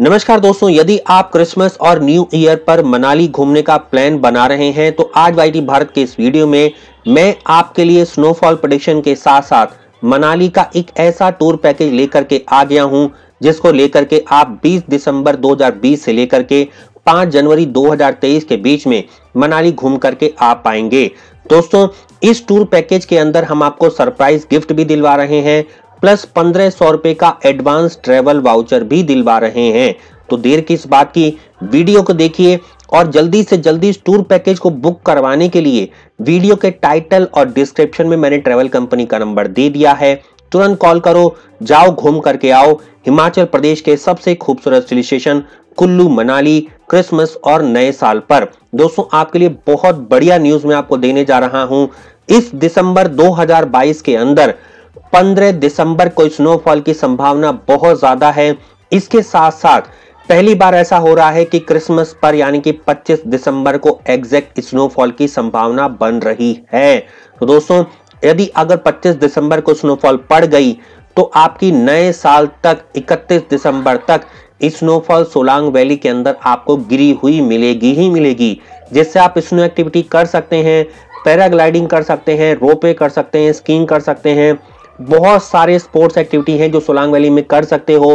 नमस्कार दोस्तों यदि आप क्रिसमस और न्यू ईयर पर मनाली घूमने का प्लान बना रहे हैं तो आज वाई भारत के इस वीडियो में मैं आपके लिए स्नोफॉल प्रोडिक्शन के साथ साथ मनाली का एक ऐसा टूर पैकेज लेकर के आ गया हूं जिसको लेकर के आप 20 दिसंबर 2020 से लेकर के 5 जनवरी 2023 के बीच में मनाली घूम करके आ पाएंगे दोस्तों इस टूर पैकेज के अंदर हम आपको सरप्राइज गिफ्ट भी दिलवा रहे हैं प्लस पंद्रह सौ रुपए का एडवांस ट्रेवल वाउचर भी दिलवा रहे हैं तो देर किस बात की वीडियो को देखिए और जल्दी से जल्दी इस टूर पैकेज को बुक करवाने के लिए वीडियो के टाइटल और डिस्क्रिप्शन में मैंने ट्रेवल कंपनी का नंबर दे दिया है तुरंत कॉल करो जाओ घूम करके आओ हिमाचल प्रदेश के सबसे खूबसूरत hill station Kullu Manali Christmas और नए साल पर दोस्तों आपके लिए बहुत बढ़िया न्यूज मैं आपको देने जा रहा हूं इस दिसंबर 2022 के अंदर 15 दिसंबर को स्नोफॉल की संभावना बहुत ज्यादा है इसके साथ साथ पहली बार ऐसा हो रहा है कि क्रिसमस पर यानी कि 25 दिसंबर को एग्जैक्ट स्नोफॉल की संभावना बन रही है तो दोस्तों यदि अगर 25 दिसंबर को स्नोफॉल पड़ गई तो आपकी नए साल तक 31 दिसंबर तक स्नोफॉल सोलांग वैली के अंदर आपको गिरी हुई मिलेगी ही मिलेगी जिससे आप स्नो एक्टिविटी कर सकते हैं पैराग्लाइडिंग कर सकते हैं रोपे कर सकते हैं स्कीइंग कर सकते हैं बहुत सारे स्पोर्ट्स एक्टिविटी हैं जो सोलांग वैली में कर सकते हो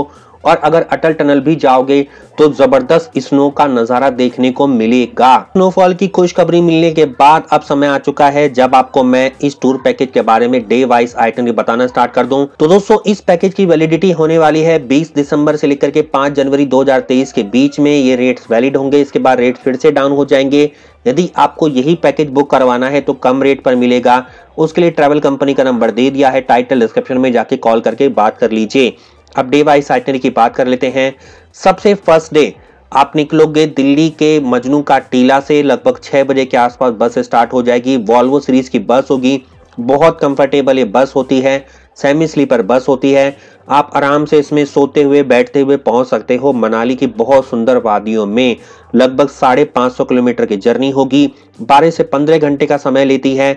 और अगर अटल टनल भी जाओगे तो जबरदस्त स्नो का नजारा देखने को मिलेगा स्नोफॉल की खुशखबरी मिलने के बाद अब समय आ चुका है जब आपको मैं इस टूर पैकेज के बारे में डे वाइज आइटम बताना स्टार्ट कर दूं तो दोस्तों इस पैकेज की वैलिडिटी होने वाली है 20 दिसंबर से लेकर के 5 जनवरी 2023 के बीच में ये रेट वैलिड होंगे इसके बाद रेट फिर से डाउन हो जाएंगे यदि आपको यही पैकेज बुक करवाना है तो कम रेट पर मिलेगा उसके लिए ट्रेवल कंपनी का नंबर दे दिया है टाइटल डिस्क्रिप्शन में जाके कॉल करके बात कर लीजिए अब डे वाइज आइटनरी की बात कर लेते हैं सबसे फर्स्ट डे आप निकलोगे दिल्ली के मजनू का टीला से लगभग छः बजे के आसपास बस स्टार्ट हो जाएगी वॉल्वो सीरीज की बस होगी बहुत कंफर्टेबल ये बस होती है सेमी स्लीपर बस होती है आप आराम से इसमें सोते हुए बैठते हुए पहुंच सकते हो मनाली की बहुत सुंदर वादियों में लगभग साढ़े पाँच सौ किलोमीटर की जर्नी होगी बारह से पंद्रह घंटे का समय लेती है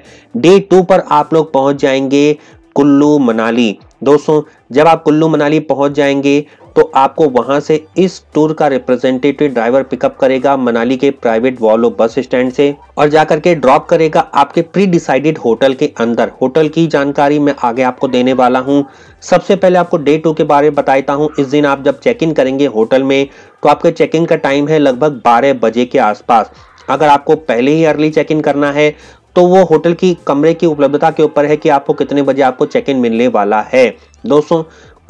डे टू पर आप लोग पहुंच जाएंगे कुल्लू मनाली दोस्तों जब आप कुल्लू मनाली पहुंच जाएंगे तो आपको वहां से इस टूर का रिप्रेजेंटेटिव ड्राइवर पिकअप करेगा मनाली के प्राइवेट वॉलो बस स्टैंड से और जाकर के ड्रॉप करेगा आपके प्री डिसाइडेड होटल के अंदर होटल की जानकारी मैं आगे आपको देने वाला हूं सबसे पहले आपको डे टू के बारे में बताता हूं इस दिन आप जब चेक इन करेंगे होटल में तो आपके चेक इन का टाइम है लगभग बारह बजे के आसपास अगर आपको पहले ही अर्ली चेक इन करना है तो वो होटल की कमरे की उपलब्धता के ऊपर है कि आपको कितने बजे आपको चेक इन मिलने वाला है दोस्तों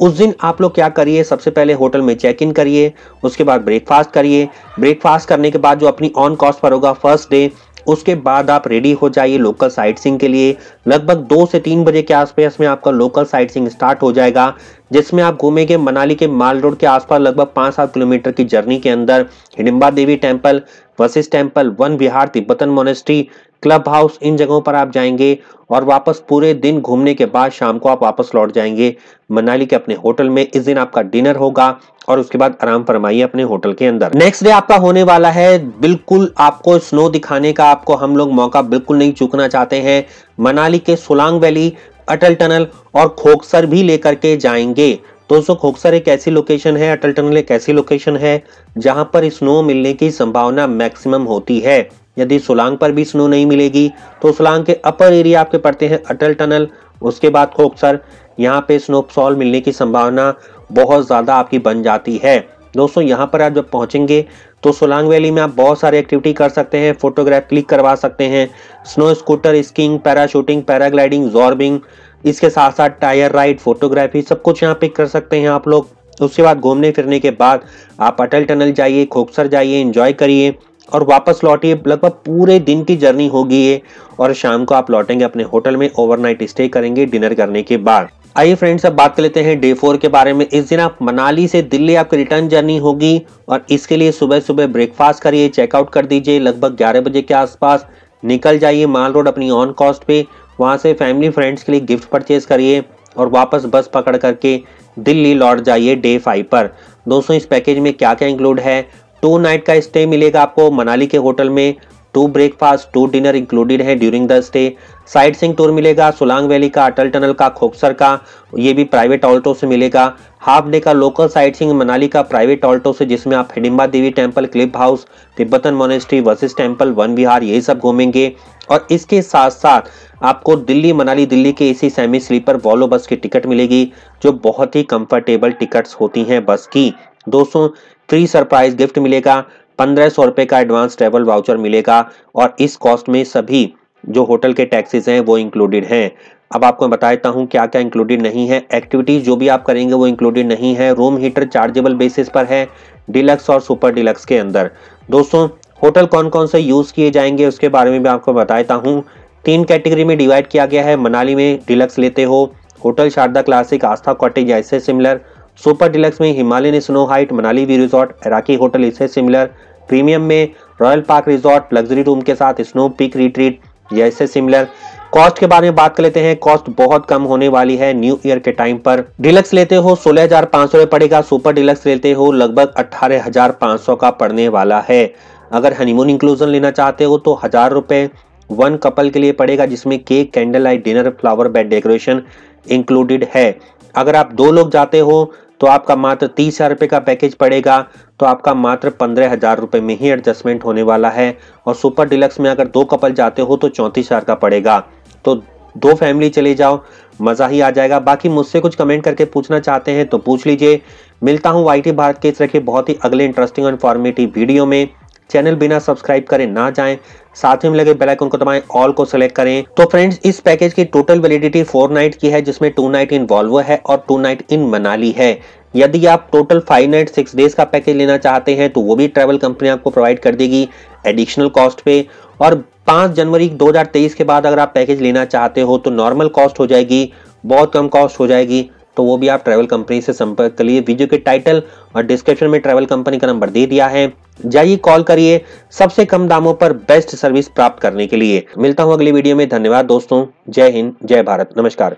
उस दिन आप लोग क्या करिए सबसे पहले होटल में चेक इन करिए उसके बाद ब्रेकफास्ट करिए ब्रेकफास्ट करने के बाद जो अपनी ऑन कॉस्ट पर होगा फर्स्ट डे उसके बाद आप रेडी हो जाइए लोकल साइट सिंग के लिए लगभग दो से तीन बजे के आसपास में आपका लोकल साइट सिंग स्टार्ट हो जाएगा जिसमें आप घूमेंगे मनाली के माल रोड के आसपास लगभग पाँच सात किलोमीटर की जर्नी के अंदर Hidimba Devi temple Vashisht temple Van Vihar Tibetan monastery club house इन जगहों पर आप जाएंगे और वापस पूरे दिन घूमने के बाद शाम को आप वापस लौट जाएंगे मनाली के अपने होटल में इस दिन आपका डिनर होगा और उसके बाद आराम फरमाइए अपने होटल के अंदर नेक्स्ट डे आपका होने वाला है बिल्कुल आपको स्नो दिखाने का आपको हम लोग मौका बिल्कुल नहीं चूकना चाहते हैं मनाली के सोलांग वैली अटल टनल और खोकसर भी लेकर के जाएंगे दोस्तों खोकसर एक ऐसी लोकेशन है अटल टनल एक ऐसी लोकेशन है जहां पर स्नो मिलने की संभावना मैक्सिमम होती है यदि सोलांग पर भी स्नो नहीं मिलेगी तो सोलांग के अपर एरिया आपके पड़ते हैं अटल टनल उसके बाद खोक्सर यहाँ पे स्नोफॉल मिलने की संभावना बहुत ज़्यादा आपकी बन जाती है दोस्तों यहाँ पर आप जब पहुँचेंगे तो सोलांग वैली में आप बहुत सारे एक्टिविटी कर सकते हैं फोटोग्राफ क्लिक करवा सकते हैं snow scooter skiing parachuting paragliding zorbing इसके साथ साथ टायर राइड फोटोग्राफी सब कुछ यहाँ पे कर सकते हैं आप लोग उसके बाद घूमने फिरने के बाद आप अटल टनल जाइए खोक्सर जाइए इंजॉय करिए और वापस लौटिए लगभग पूरे दिन की जर्नी होगी ये और शाम को आप लौटेंगे अपने होटल में ओवरनाइट स्टे करेंगे डिनर करने के बाद आइए फ्रेंड्स अब बात कर लेते हैं डे फोर के बारे में इस दिन आप मनाली से दिल्ली आपकी रिटर्न जर्नी होगी और इसके लिए सुबह सुबह ब्रेकफास्ट करिए चेकआउट कर दीजिए लगभग ग्यारह बजे के आसपास निकल जाइए माल रोड अपनी ऑन कॉस्ट पे वहाँ से फैमिली फ्रेंड्स के लिए गिफ्ट परचेज करिए और वापस बस पकड़ करके दिल्ली लौट जाइए डे फाइव पर दोस्तों इस पैकेज में क्या क्या इंक्लूड है टू नाइट का स्टे मिलेगा आपको मनाली के होटल में two breakfast two dinner included है during the stay sightseeing tour मिलेगा सुलांग वैली का अटल टनल का खोक्सर का ये भी प्राइवेट ऑल्टो से मिलेगा हाफ डे का लोकल साइट सिंह मनाली का प्राइवेट ऑल्टो से जिसमें आप Hidimba Devi temple club house Tibetan monastery वर्सिस टेम्पल वन विहार यही सब घूमेंगे और इसके साथ साथ आपको दिल्ली मनाली दिल्ली के इसी सेमी स्लीपर वॉलो बस की टिकट मिलेगी जो बहुत ही कंफर्टेबल टिकट्स होती हैं बस की दोस्तों फ्री सरप्राइज गिफ्ट मिलेगा पंद्रह सौ रुपये का एडवांस ट्रेवल वाउचर मिलेगा और इस कॉस्ट में सभी जो होटल के टैक्सेस हैं वो इंक्लूडेड हैं अब आपको बता देता हूँ क्या क्या इंक्लूडेड नहीं है एक्टिविटीज़ जो भी आप करेंगे वो इंक्लूडेड नहीं है रूम हीटर चार्जेबल बेसिस पर है डिलक्स और सुपर डिलक्स के अंदर दोस्तों होटल कौन कौन से यूज़ किए जाएंगे उसके बारे में भी आपको बताता हूँ तीन कैटेगरी में डिवाइड किया गया है मनाली में डिलक्स लेते हो hotel Sharda classic Aastha cottage ऐसे सिमिलर सुपर डिलक्स में Himalayan snow height Manali V resort एराकी होटल इससे सिमिलर प्रीमियम में royal park resort luxury room के साथ स्नो पिक रिट्रीट या इससे सिमिलर कॉस्ट के बारे में बात कर लेते हैं कॉस्ट बहुत कम होने वाली है न्यू ईयर के टाइम पर डिलक्स लेते हो सोलह हजार पांच सौ पड़ेगा सुपर डिलक्स लेते हो लगभग अठारह हजार पांच सौ का पड़ने वाला है अगर हनीमून इंक्लूजन लेना चाहते हो तो हजार रुपए वन कपल के लिए पड़ेगा जिसमें cake candle light dinner flower bed decoration included है अगर आप दो लोग जाते हो तो आपका मात्र तीस हज़ार रुपये का पैकेज पड़ेगा तो आपका मात्र पंद्रह हज़ार रुपये में ही एडजस्टमेंट होने वाला है और सुपर डिलक्स में अगर दो कपल जाते हो तो चौंतीस हज़ार का पड़ेगा तो दो फैमिली चले जाओ मज़ा ही आ जाएगा बाकी मुझसे कुछ कमेंट करके पूछना चाहते हैं तो पूछ लीजिए मिलता हूँ वाई भारत के इस तरह के बहुत ही अगले इंटरेस्टिंग और इन्फॉर्मेटिव वीडियो में चैनल बिना सब्सक्राइब करें ना जाएं साथ में लगे बेल आइकन को दबाएं ऑल को सिलेक्ट करें तो फ्रेंड्स इस पैकेज की टोटल वैलिडिटी फोर नाइट की है जिसमें टू नाइट इन वॉल्वो है और टू नाइट इन मनाली है यदि आप total five night six days का पैकेज लेना चाहते हैं तो वो भी ट्रेवल कंपनी आपको प्रोवाइड कर देगी एडिशनल कॉस्ट पे और पाँच जनवरी 2023 के बाद अगर आप पैकेज लेना चाहते हो तो नॉर्मल कॉस्ट हो जाएगी बहुत कम कॉस्ट हो जाएगी तो वो भी आप ट्रैवल कंपनी से संपर्क कर लिए वीडियो के टाइटल और डिस्क्रिप्शन में ट्रैवल कंपनी का नंबर दे दिया है जाइए कॉल करिए सबसे कम दामों पर बेस्ट सर्विस प्राप्त करने के लिए मिलता हूँ अगली वीडियो में धन्यवाद दोस्तों जय हिंद जय भारत नमस्कार